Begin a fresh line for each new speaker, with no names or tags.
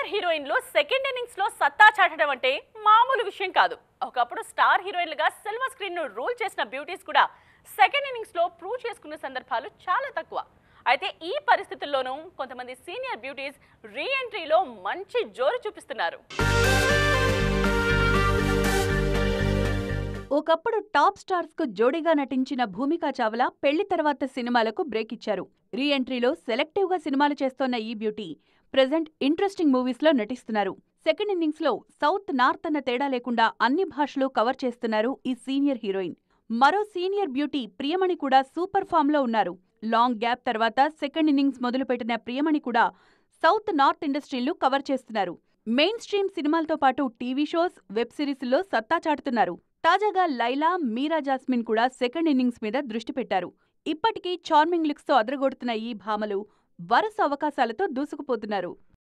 senior హీరోయిన్లు second innings లో సత్తా చాటడం అంటే మామూలు విషయం కాదు ఒకప్పుడు స్టార్ హీరోయిన్లుగా సిల్వర్ స్క్రీన్ ను రూల్ చేసిన బ్యూటీస్ కూడా సెకండ్ ఇన్నింగ్స్ లో ప్రూవ్ చేసుకున్న సందర్భాలు చాలా తక్కువ అయితే ఈ పరిస్థితుల్లోనూ కొంతమంది సీనియర్ బ్యూటీస్ రీ ఎంట్రీలో మంచి జోరు చూపిస్తున్నారు
ఒకప్పుడు టాప్ స్టార్స్ కు జోడీగా నటించిన భూమికా చావ్లా పెళ్లి తర్వాత సినిమాలకు బ్రేక్ ఇచ్చారు రీ ఎంట్రీలో గా సినిమాలు చేస్తోన్న ఈ బ్యూటీ ప్రజెంట్ ఇంట్రెస్టింగ్ మూవీస్లో నటిస్తున్నారు సెకండ్ ఇన్నింగ్స్లో సౌత్ నార్త్ అన్న తేడా లేకుండా అన్ని భాషలు కవర్ చేస్తున్నారు ఈ సీనియర్ హీరోయిన్ మరో సీనియర్ బ్యూటీ ప్రియమణి కూడా సూపర్ ఫామ్లో ఉన్నారు లాంగ్ గ్యాప్ తర్వాత సెకండ్ ఇన్నింగ్స్ మొదలుపెట్టిన ప్రియమణి కూడా సౌత్ నార్త్ ఇండస్ట్రీలు కవర్ చేస్తున్నారు మెయిన్ స్ట్రీమ్ సినిమాలతో పాటు టీవీ షోస్ వెబ్ సిరీస్లో సత్తా చాటుతున్నారు తాజాగా లైలా మీరా జాస్మిన్ కూడా సెకండ్ ఇన్నింగ్స్ మీద దృష్టి పెట్టారు ఇప్పటికీ చార్మింగ్ లుక్స్తో అదరగొడుతున్న ఈ భామలు వరుస అవకాశాలతో దూసుకుపోతున్నారు